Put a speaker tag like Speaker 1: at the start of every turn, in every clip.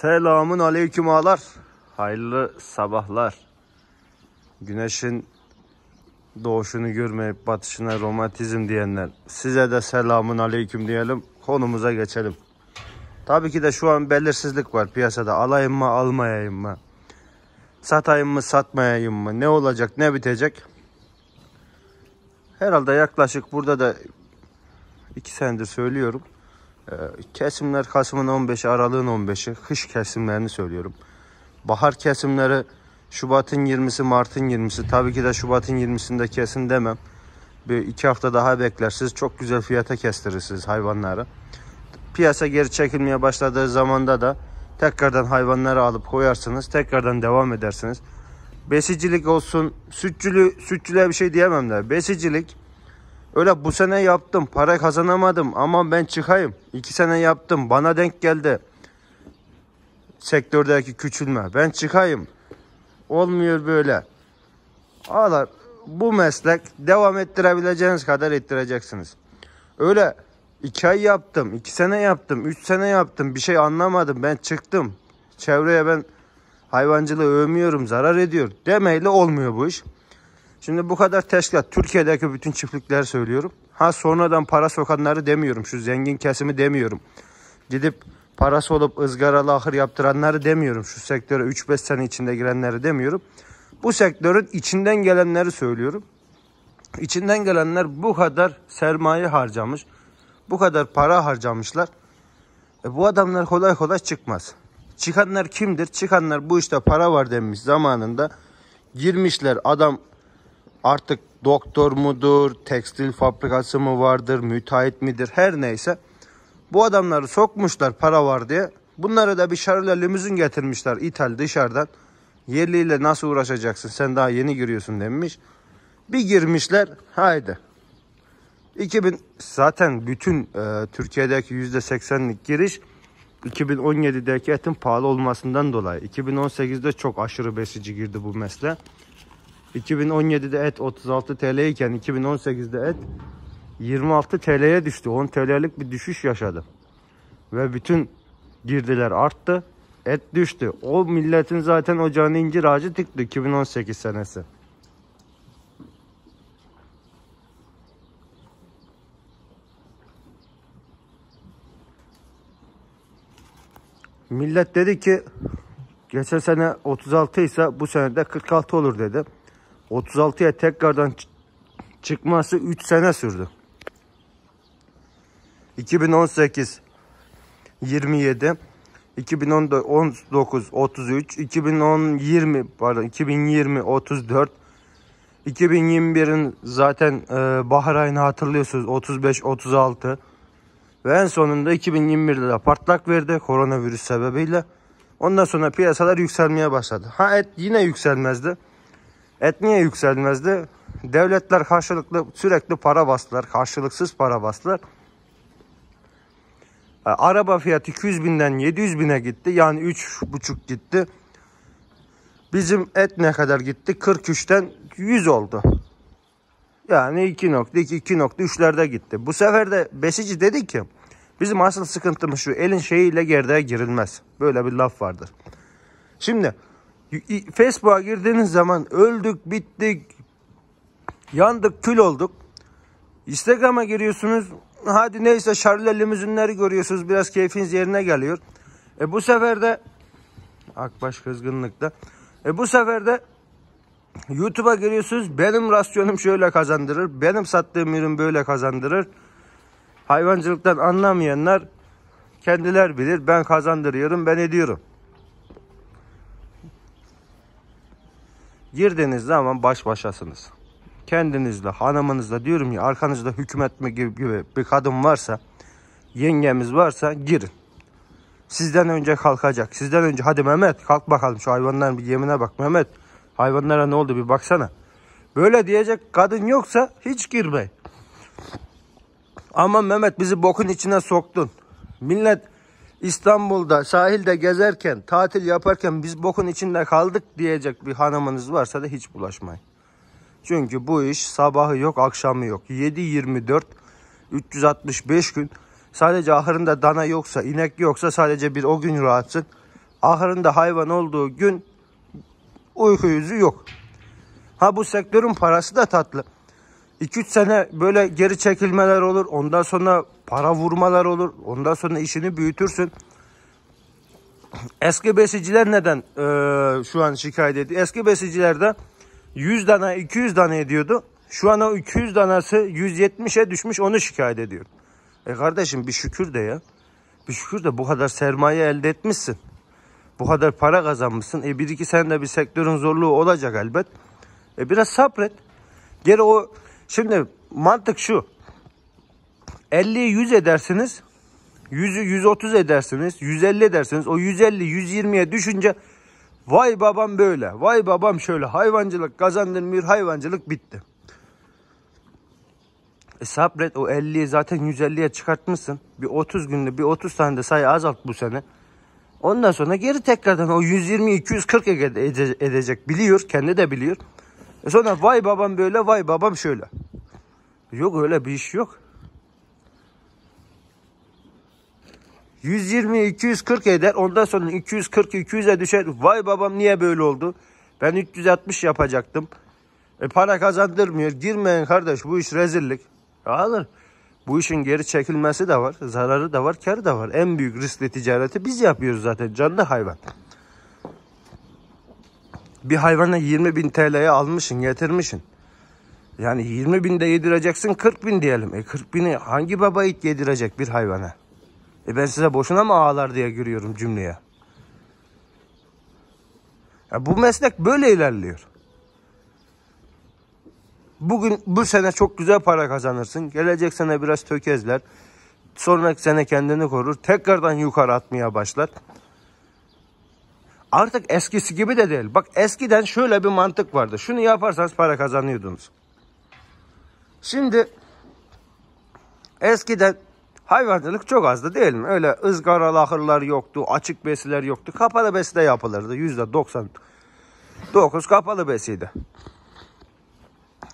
Speaker 1: Selamun aleyküm ağlar, Hayırlı sabahlar. Güneşin doğuşunu görmeyip batışına romantizm diyenler. Size de selamun aleyküm diyelim. Konumuza geçelim. Tabii ki de şu an belirsizlik var piyasada. Alayım mı almayayım mı? Satayım mı satmayayım mı? Ne olacak ne bitecek? Herhalde yaklaşık burada da iki senedir söylüyorum. Ee, kesimler Kasım'ın 15'i, Aralık'ın 15'i. Kış kesimlerini söylüyorum. Bahar kesimleri Şubat'ın 20'si, Mart'ın 20'si. Tabii ki de Şubat'ın 20'sinde kesin demem. Bir iki hafta daha beklersiniz. Çok güzel fiyata kestirirsiniz hayvanları. Piyasa geri çekilmeye başladığı zamanda da tekrardan hayvanları alıp koyarsınız. Tekrardan devam edersiniz. Besicilik olsun, sütçülü, sütçülüğe bir şey diyemem de. Besicilik Öyle bu sene yaptım para kazanamadım ama ben çıkayım. İki sene yaptım bana denk geldi. Sektördeki küçülme ben çıkayım. Olmuyor böyle. Ağlar bu meslek devam ettirebileceğiniz kadar ettireceksiniz. Öyle iki ay yaptım, iki sene yaptım, üç sene yaptım bir şey anlamadım ben çıktım. Çevreye ben hayvancılığı övmüyorum zarar ediyor demeyle olmuyor bu iş. Şimdi bu kadar teşkilat Türkiye'deki bütün çiftlikler söylüyorum. Ha sonradan para sokanları demiyorum. Şu zengin kesimi demiyorum. Gidip parası olup ızgaralı ahır yaptıranları demiyorum. Şu sektöre 3-5 sene içinde girenleri demiyorum. Bu sektörün içinden gelenleri söylüyorum. İçinden gelenler bu kadar sermaye harcamış. Bu kadar para harcamışlar. E bu adamlar kolay kolay çıkmaz. Çıkanlar kimdir? Çıkanlar bu işte para var demiş zamanında. Girmişler adam artık doktor mudur, tekstil fabrikası mı vardır, müteahhit midir her neyse. Bu adamları sokmuşlar para var diye. Bunları da bir şarla limuzin getirmişler İtal dışarıdan. Yerliyle nasıl uğraşacaksın sen daha yeni giriyorsun demiş. Bir girmişler haydi. 2000 zaten bütün e, Türkiye'deki %80'lik giriş 2017'deki etin pahalı olmasından dolayı. 2018'de çok aşırı besici girdi bu mesle. 2017'de et 36 TL iken 2018'de et 26 TL'ye düştü. 10 TL'lik bir düşüş yaşadı. Ve bütün girdiler arttı. Et düştü. O milletin zaten ocağını incir ağacı tıktı 2018 senesi. Millet dedi ki geçen sene 36 ise bu sene de 46 olur dedi. 36'ya tekrardan çıkması 3 sene sürdü. 2018 27 2019 33 2020 pardon 2020 34 2021'in zaten e, ayını hatırlıyorsunuz 35 36 ve en sonunda 2021'de de patlak verdi koronavirüs sebebiyle. Ondan sonra piyasalar yükselmeye başladı. Ha et yine yükselmezdi. Et niye yükselmezdi? Devletler karşılıklı sürekli para bastılar. Karşılıksız para bastılar. E, araba fiyatı 200 binden 700 bine gitti. Yani 3,5 gitti. Bizim et ne kadar gitti? 43'ten 100 oldu. Yani 2.2, 2.3'lerde gitti. Bu sefer de besici dedi ki bizim asıl sıkıntımız şu elin şeyiyle gerdeğe girilmez. Böyle bir laf vardır. Şimdi Facebook'a girdiğiniz zaman öldük, bittik, yandık, kül olduk. Instagram'a giriyorsunuz. Hadi neyse şarlı limuzinleri görüyorsunuz. Biraz keyfiniz yerine geliyor. E bu sefer de Akbaş kızgınlıkta. E bu sefer de YouTube'a giriyorsunuz. Benim rasyonum şöyle kazandırır. Benim sattığım ürün böyle kazandırır. Hayvancılıktan anlamayanlar kendiler bilir. Ben kazandırıyorum, ben ediyorum. Girdiğiniz zaman baş başasınız. Kendinizle, hanımınızla diyorum ya arkanızda hükümet mi gibi, bir kadın varsa, yengemiz varsa girin. Sizden önce kalkacak. Sizden önce hadi Mehmet kalk bakalım şu hayvanların bir yemine bak Mehmet. Hayvanlara ne oldu bir baksana. Böyle diyecek kadın yoksa hiç girme. Ama Mehmet bizi bokun içine soktun. Millet İstanbul'da sahilde gezerken, tatil yaparken biz bokun içinde kaldık diyecek bir hanımınız varsa da hiç bulaşmayın. Çünkü bu iş sabahı yok, akşamı yok. 7-24, 365 gün sadece ahırında dana yoksa, inek yoksa sadece bir o gün rahatsın. Ahırında hayvan olduğu gün uyku yüzü yok. Ha bu sektörün parası da tatlı. 2-3 sene böyle geri çekilmeler olur. Ondan sonra para vurmalar olur. Ondan sonra işini büyütürsün. Eski besiciler neden e, şu an şikayet ediyor? Eski besicilerde 100 tane 200 tane ediyordu. Şu an o 200 tanesi 170'e düşmüş onu şikayet ediyor. E kardeşim bir şükür de ya. Bir şükür de bu kadar sermaye elde etmişsin. Bu kadar para kazanmışsın. E bir iki de bir sektörün zorluğu olacak elbet. E biraz sabret. Geri o şimdi mantık şu. 50'yi 100 edersiniz. 100'ü 130 edersiniz. 150 edersiniz. O 150 120'ye düşünce vay babam böyle. Vay babam şöyle. Hayvancılık kazandın bir hayvancılık bitti. E sabret o 50'yi zaten 150'ye çıkartmışsın. Bir 30 günde bir 30 tane de sayı azalt bu sene. Ondan sonra geri tekrardan o 120-240 edecek biliyor. Kendi de biliyor. E sonra vay babam böyle vay babam şöyle. Yok öyle bir iş yok. 120-240 eder. Ondan sonra 240-200'e düşer. Vay babam niye böyle oldu? Ben 360 yapacaktım. E para kazandırmıyor. Girmeyin kardeş bu iş rezillik. Alır. Bu işin geri çekilmesi de var. Zararı da var, karı da var. En büyük riskli ticareti biz yapıyoruz zaten. Canlı hayvan. Bir hayvana 20 bin TL'ye almışsın, getirmişsin. Yani 20 binde yedireceksin 40 bin diyelim. E 40 bini hangi baba it yedirecek bir hayvana? E ben size boşuna mı ağlar diye giriyorum cümleye. Ya bu meslek böyle ilerliyor. Bugün bu sene çok güzel para kazanırsın. Gelecek sene biraz tökezler. Sonraki sene kendini korur. Tekrardan yukarı atmaya başlar. Artık eskisi gibi de değil. Bak eskiden şöyle bir mantık vardı. Şunu yaparsanız para kazanıyordunuz. Şimdi eskiden Hayvancılık çok azdı değil mi? Öyle ızgara lahırlar yoktu, açık besiler yoktu. Kapalı besi de yapılırdı. yüzde doksan dokuz kapalı besiydi.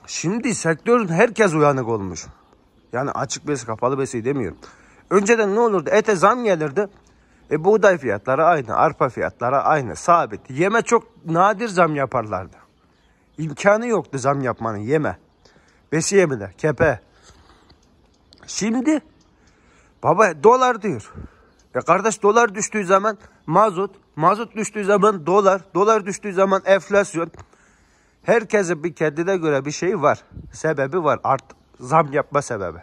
Speaker 1: Şimdi sektörün herkes uyanık olmuş. Yani açık besi, kapalı besi demiyorum. Önceden ne olurdu? Ete zam gelirdi. E, buğday fiyatları aynı, arpa fiyatları aynı, sabit. Yeme çok nadir zam yaparlardı. İmkanı yoktu zam yapmanın yeme. Besi yemine, kepe. Şimdi Baba dolar diyor. Ya e kardeş dolar düştüğü zaman mazot, mazot düştüğü zaman dolar, dolar düştüğü zaman enflasyon. Herkese bir kendine göre bir şey var. Sebebi var. Art, zam yapma sebebi.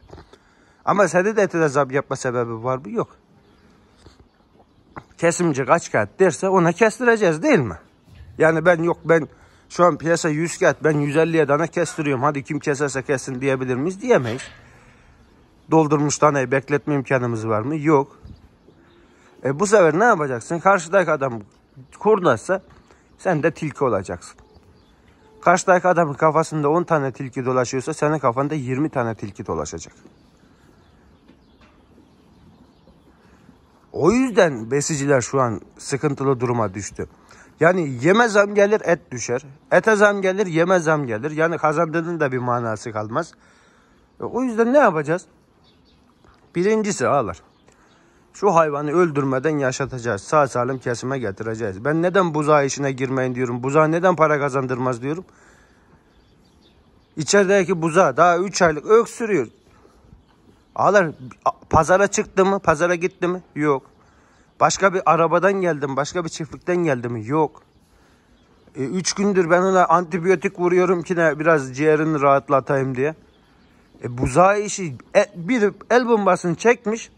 Speaker 1: Ama senin de etine zam yapma sebebi var mı? Yok. Kesimci kaç kağıt derse ona kestireceğiz değil mi? Yani ben yok ben şu an piyasa 100 kağıt ben 150'ye dana kestiriyorum. Hadi kim keserse kessin diyebilir miyiz? Diyemeyiz doldurmuş taneyi bekletme imkanımız var mı? Yok. E bu sefer ne yapacaksın? Karşıdaki adam kurnazsa sen de tilki olacaksın. Karşıdaki adamın kafasında 10 tane tilki dolaşıyorsa senin kafanda 20 tane tilki dolaşacak. O yüzden besiciler şu an sıkıntılı duruma düştü. Yani yeme zam gelir et düşer. Ete zam gelir yeme zam gelir. Yani kazandığının da bir manası kalmaz. E, o yüzden ne yapacağız? Birincisi ağalar. Şu hayvanı öldürmeden yaşatacağız. Sağ salim kesime getireceğiz. Ben neden buzağı işine girmeyin diyorum. Buzağı neden para kazandırmaz diyorum. İçerideki buzağı daha 3 aylık öksürüyor. Ağlar pazara çıktı mı? Pazara gitti mi? Yok. Başka bir arabadan geldim. Başka bir çiftlikten geldim mi? Yok. E, üç gündür ben ona antibiyotik vuruyorum ki ne biraz ciğerini rahatlatayım diye. E, buzağı işi e, bir el bombasını çekmiş.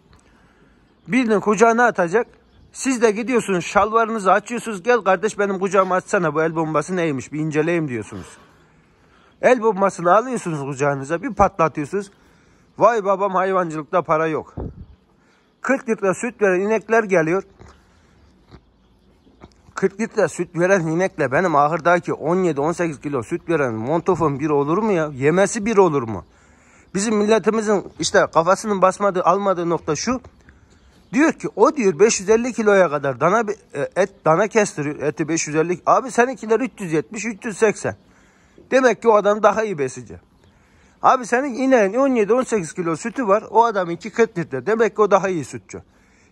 Speaker 1: Birinin kucağına atacak. Siz de gidiyorsunuz şalvarınızı açıyorsunuz. Gel kardeş benim kucağımı açsana bu el bombası neymiş bir inceleyeyim diyorsunuz. El bombasını alıyorsunuz kucağınıza bir patlatıyorsunuz. Vay babam hayvancılıkta para yok. 40 litre süt veren inekler geliyor. 40 litre süt veren inekle benim ahırdaki 17-18 kilo süt veren montofun bir olur mu ya? Yemesi bir olur mu? Bizim milletimizin işte kafasının basmadığı, almadığı nokta şu. Diyor ki o diyor 550 kiloya kadar dana e, et dana kestiriyor. Eti 550. Abi seninkiler 370, 380. Demek ki o adam daha iyi besici. Abi senin ineğin 17-18 kilo sütü var. O adam 40 litre. Demek ki o daha iyi sütçü.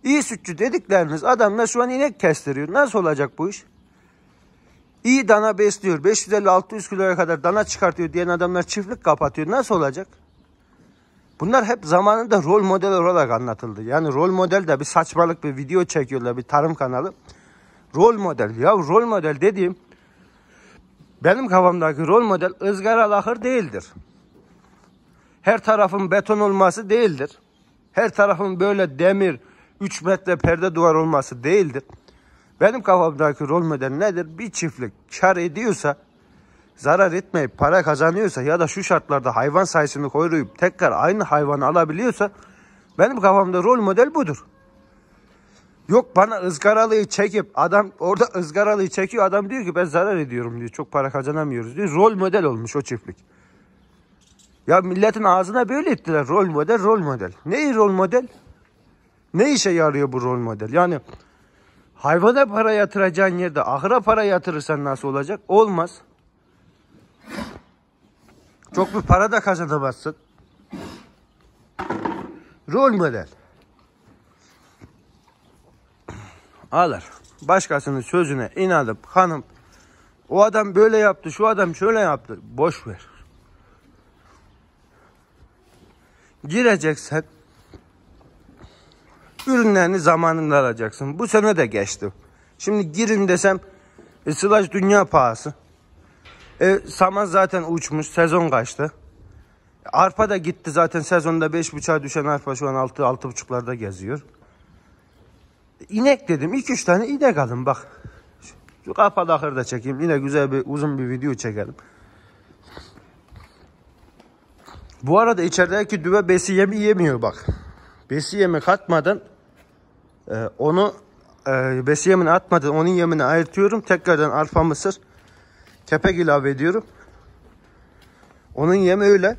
Speaker 1: İyi sütçü dedikleriniz adamla şu an inek kestiriyor. Nasıl olacak bu iş? İyi dana besliyor. 550-600 kiloya kadar dana çıkartıyor diyen adamlar çiftlik kapatıyor. Nasıl olacak? Bunlar hep zamanında rol model olarak anlatıldı. Yani rol model de bir saçmalık bir video çekiyorlar bir tarım kanalı. Rol model ya rol model dediğim benim kafamdaki rol model ızgara lahır değildir. Her tarafın beton olması değildir. Her tarafın böyle demir 3 metre perde duvar olması değildir. Benim kafamdaki rol model nedir? Bir çiftlik kar ediyorsa zarar etmeyip para kazanıyorsa ya da şu şartlarda hayvan sayısını koruyup tekrar aynı hayvanı alabiliyorsa benim kafamda rol model budur. Yok bana ızgaralıyı çekip adam orada ızgaralıyı çekiyor adam diyor ki ben zarar ediyorum diyor çok para kazanamıyoruz diyor. Rol model olmuş o çiftlik. Ya milletin ağzına böyle ettiler rol model rol model. neyi rol model? Ne işe yarıyor bu rol model? Yani hayvana para yatıracağın yerde ahıra para yatırırsan nasıl olacak? Olmaz. Çok bir para da kazanamazsın. Rol model. Alır. Başkasının sözüne inanıp hanım o adam böyle yaptı, şu adam şöyle yaptı. Boş ver. Gireceksen ürünlerini zamanında alacaksın. Bu sene de geçti. Şimdi girin desem e, dünya pahası. E, saman zaten uçmuş. Sezon kaçtı. Arpa da gitti zaten sezonda 5.5'a düşen arpa şu an 6 6.5'larda geziyor. İnek dedim. 2-3 tane inek alın bak. Şu kapalı ahırda çekeyim. Yine güzel bir uzun bir video çekelim. Bu arada içerideki düve besi yemi yemiyor bak. Besi yemi katmadan e, onu e, besi yemini atmadan onun yemini ayırtıyorum. Tekrardan arpa mısır kepek ilave ediyorum. Onun yemi öyle.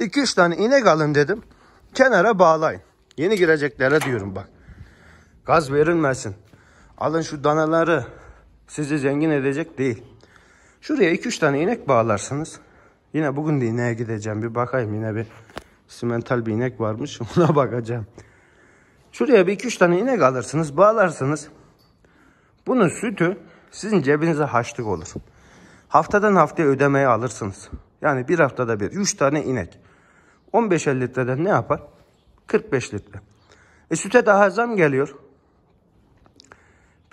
Speaker 1: 2-3 tane inek alın dedim. Kenara bağlayın. Yeni gireceklere diyorum bak. Gaz verilmesin. Alın şu danaları. Sizi zengin edecek değil. Şuraya 2-3 tane inek bağlarsınız. Yine bugün de ineğe gideceğim. Bir bakayım yine bir simental bir inek varmış. Ona bakacağım. Şuraya bir 2-3 tane inek alırsınız. Bağlarsınız. Bunun sütü sizin cebinize haçlık olur. Haftadan haftaya ödemeye alırsınız. Yani bir haftada bir. 3 tane inek. 15 litreden ne yapar? 45 litre. E süte daha zam geliyor.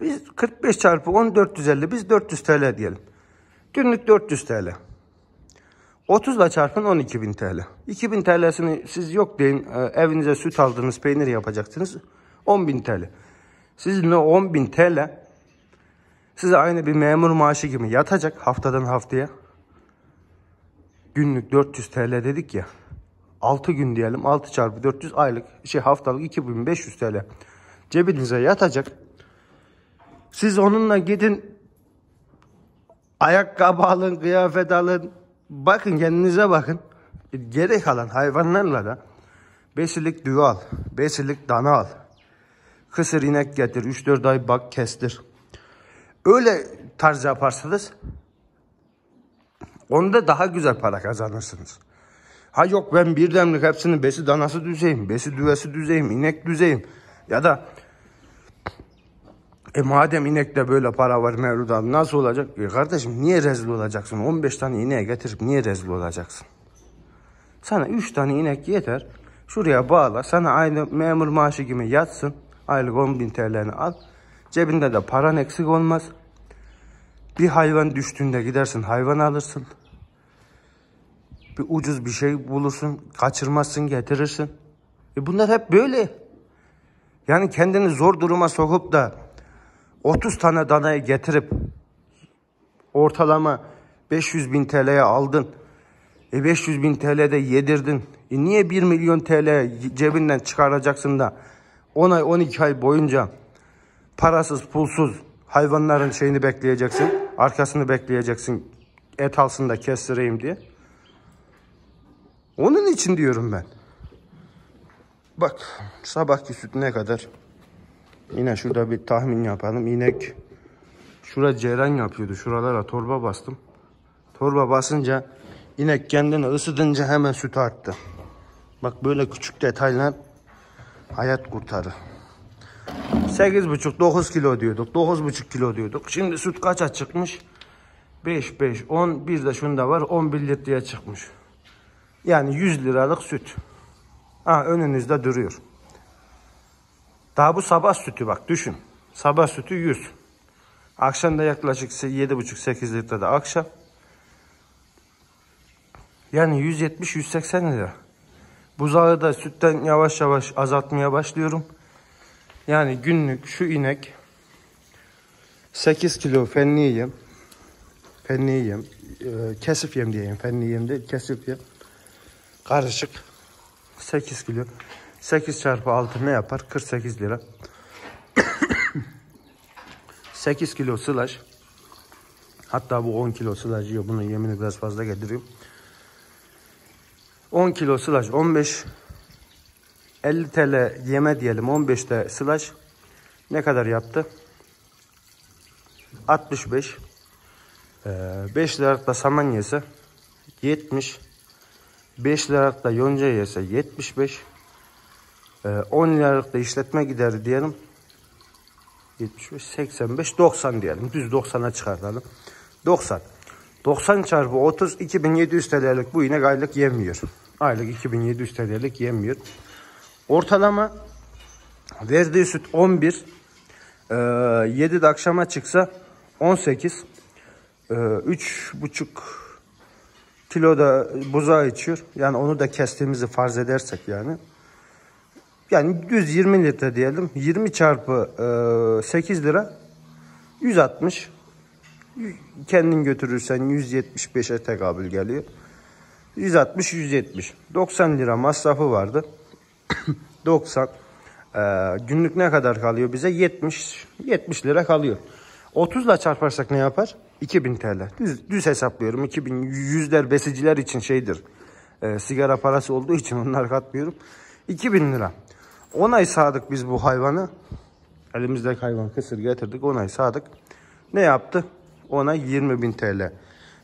Speaker 1: Biz 45 çarpı 10 450 biz 400 TL diyelim. Günlük 400 TL. 30 ile çarpın 12.000 TL. 2.000 TL'sini siz yok deyin e, evinize süt aldığınız peynir yapacaksınız. 10.000 TL. Sizin o 10.000 TL Size aynı bir memur maaşı gibi yatacak haftadan haftaya. Günlük 400 TL dedik ya. 6 gün diyelim 6 çarpı 400 aylık şey haftalık 2500 TL cebinize yatacak. Siz onunla gidin ayakkabı alın, kıyafet alın. Bakın kendinize bakın. Geri kalan hayvanlarla da besilik düve al, besilik dana al. Kısır inek getir, 3-4 ay bak kestir. Öyle tarz yaparsınız. Onda daha güzel para kazanırsınız. Ha yok ben birdenlik hepsini besi danası düzeyim, besi düvesi düzeyim, inek düzeyim. Ya da e madem inekte böyle para var Mevlüt nasıl olacak? E kardeşim niye rezil olacaksın? 15 tane ineğe getirip niye rezil olacaksın? Sana 3 tane inek yeter. Şuraya bağla. Sana aynı memur maaşı gibi yatsın. Aylık 10 bin TL'ni al. Cebinde de paran eksik olmaz. Bir hayvan düştüğünde gidersin hayvan alırsın. Bir ucuz bir şey bulursun, kaçırmazsın, getirirsin. E bunlar hep böyle. Yani kendini zor duruma sokup da 30 tane danayı getirip ortalama 500 bin TL'ye aldın. E 500 bin TL'de yedirdin. E niye 1 milyon TL cebinden çıkaracaksın da 10 ay 12 ay boyunca parasız pulsuz hayvanların şeyini bekleyeceksin. Arkasını bekleyeceksin. Et alsın da kestireyim diye. Onun için diyorum ben. Bak sabahki süt ne kadar? Yine şurada bir tahmin yapalım. İnek şura ceren yapıyordu. Şuralara torba bastım. Torba basınca inek kendini ısıdınca hemen süt arttı. Bak böyle küçük detaylar hayat kurtarır. 8,5-9 kilo diyorduk. 9,5 kilo diyorduk. Şimdi süt kaça çıkmış? 5, 5, 10. Bir de şunda var. 11 litreye çıkmış. Yani 100 liralık süt. Ha, önünüzde duruyor. Daha bu sabah sütü bak düşün. Sabah sütü 100. Akşam da yaklaşık 7,5-8 litre de akşam. Yani 170-180 lira. Buzağı da sütten yavaş yavaş azaltmaya başlıyorum. Yani günlük şu inek 8 kilo fenli yem. Fenli yem. E, kesif yem diyeyim. Fenli yem değil. Kesif yem. Karışık. 8 kilo. 8 çarpı 6 ne yapar? 48 lira. 8 kilo sılaş, Hatta bu 10 kilo slash yiyor. Bunun yemini biraz fazla getiriyorum. 10 kilo slash 15 50 TL yeme diyelim 15'te slash ne kadar yaptı? 65 5 liralık da saman yese 70 5 liralık da yonca yese 75 10 liralık da işletme gideri diyelim 75 85 90 diyelim düz 90'a çıkartalım 90 90 çarpı 30 2700 TL'lik bu yine aylık yemiyor aylık 2700 TL'lik yemiyor Ortalama verdiği süt 11. 7 e, de akşama çıksa 18. E, 3,5 kilo da buzağı içiyor. Yani onu da kestiğimizi farz edersek yani. Yani 120 litre diyelim. 20 çarpı 8 e, lira 160. Kendin götürürsen 175'e tekabül geliyor. 160-170. 90 lira masrafı vardı. 90 e, günlük ne kadar kalıyor bize? 70 70 lira kalıyor. 30 ile çarparsak ne yapar? 2000 TL. Düz, düz hesaplıyorum. 2000 yüzler besiciler için şeydir. E, sigara parası olduğu için onlar katmıyorum. 2000 lira. 10 ay sağdık biz bu hayvanı. Elimizde hayvan kısır getirdik. 10 ay sağdık. Ne yaptı? Ona 20 bin TL.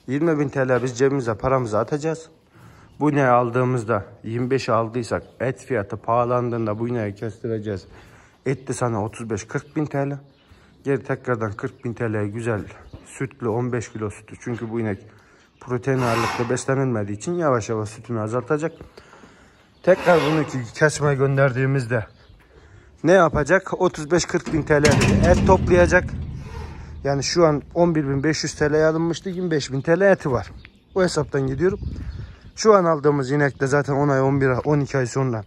Speaker 1: 20 bin TL biz cebimize paramızı atacağız bu ne aldığımızda 25 aldıysak et fiyatı pahalandığında bu ineği kestireceğiz. Etti sana 35-40 bin TL. Geri tekrardan 40 bin TL'ye güzel sütlü 15 kilo sütü. Çünkü bu inek protein ağırlıklı beslenilmediği için yavaş yavaş sütünü azaltacak. Tekrar bunu kesmeye gönderdiğimizde ne yapacak? 35-40 bin TL et toplayacak. Yani şu an 11.500 TL alınmıştı. 25.000 TL eti var. O hesaptan gidiyorum. Şu an aldığımız inek de zaten 10 ay 11 ay 12 ay sonra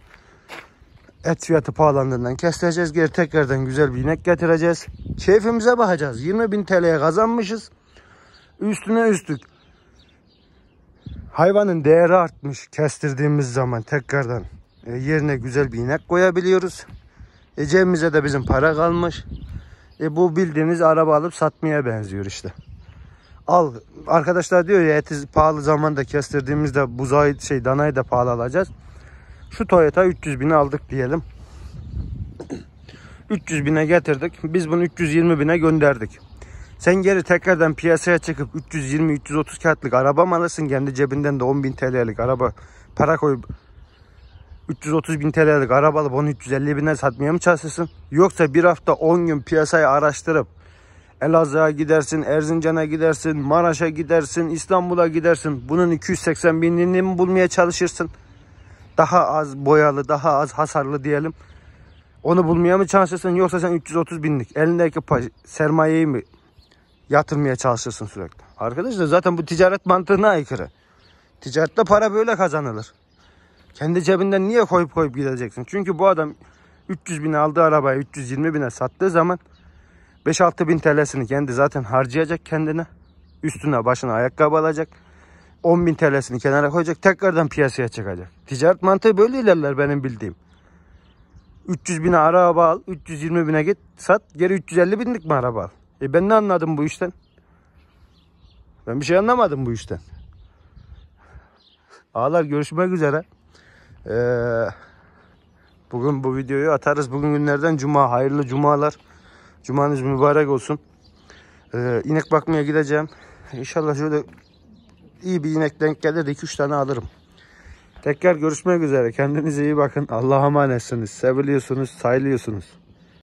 Speaker 1: et fiyatı pahalandığından kestireceğiz. Geri tekrardan güzel bir inek getireceğiz. Keyfimize bakacağız. 20 bin TL'ye kazanmışız. Üstüne üstlük. Hayvanın değeri artmış kestirdiğimiz zaman tekrardan e, yerine güzel bir inek koyabiliyoruz. E cebimize de bizim para kalmış. E bu bildiğiniz araba alıp satmaya benziyor işte al. Arkadaşlar diyor ya eti pahalı zamanda kestirdiğimizde buzağı şey danayı da pahalı alacağız. Şu Toyota 300 bin aldık diyelim. 300 bine getirdik. Biz bunu 320 bine gönderdik. Sen geri tekrardan piyasaya çıkıp 320-330 kağıtlık araba mı alırsın? Kendi cebinden de 10 bin TL'lik araba para koyup 330 bin TL'lik araba alıp onu 350 bine satmaya mı çalışırsın? Yoksa bir hafta 10 gün piyasayı araştırıp Elazığ'a gidersin, Erzincan'a gidersin, Maraş'a gidersin, İstanbul'a gidersin. Bunun 280 binini mi bulmaya çalışırsın? Daha az boyalı, daha az hasarlı diyelim. Onu bulmaya mı çalışırsın yoksa sen 330 binlik elindeki sermayeyi mi yatırmaya çalışırsın sürekli? Arkadaşlar zaten bu ticaret mantığına aykırı. Ticarette para böyle kazanılır. Kendi cebinden niye koyup koyup gideceksin? Çünkü bu adam 300 bin aldığı arabayı 320 bine sattığı zaman 5-6 bin TL'sini kendi zaten harcayacak kendine. Üstüne başına ayakkabı alacak. 10 bin TL'sini kenara koyacak. Tekrardan piyasaya çıkacak. Ticaret mantığı böyle ilerler benim bildiğim. 300 bine araba al. 320 bine git sat. Geri 350 binlik mi araba al? E ben ne anladım bu işten? Ben bir şey anlamadım bu işten. Ağlar görüşmek üzere. Ee, bugün bu videoyu atarız. Bugün günlerden cuma. Hayırlı cumalar. Cumanız mübarek olsun. Ee, inek bakmaya gideceğim. İnşallah şöyle iyi bir inek denk gelir de 2-3 tane alırım. Tekrar görüşmek üzere. Kendinize iyi bakın. Allah'a emanetsiniz. Seviliyorsunuz, sayılıyorsunuz.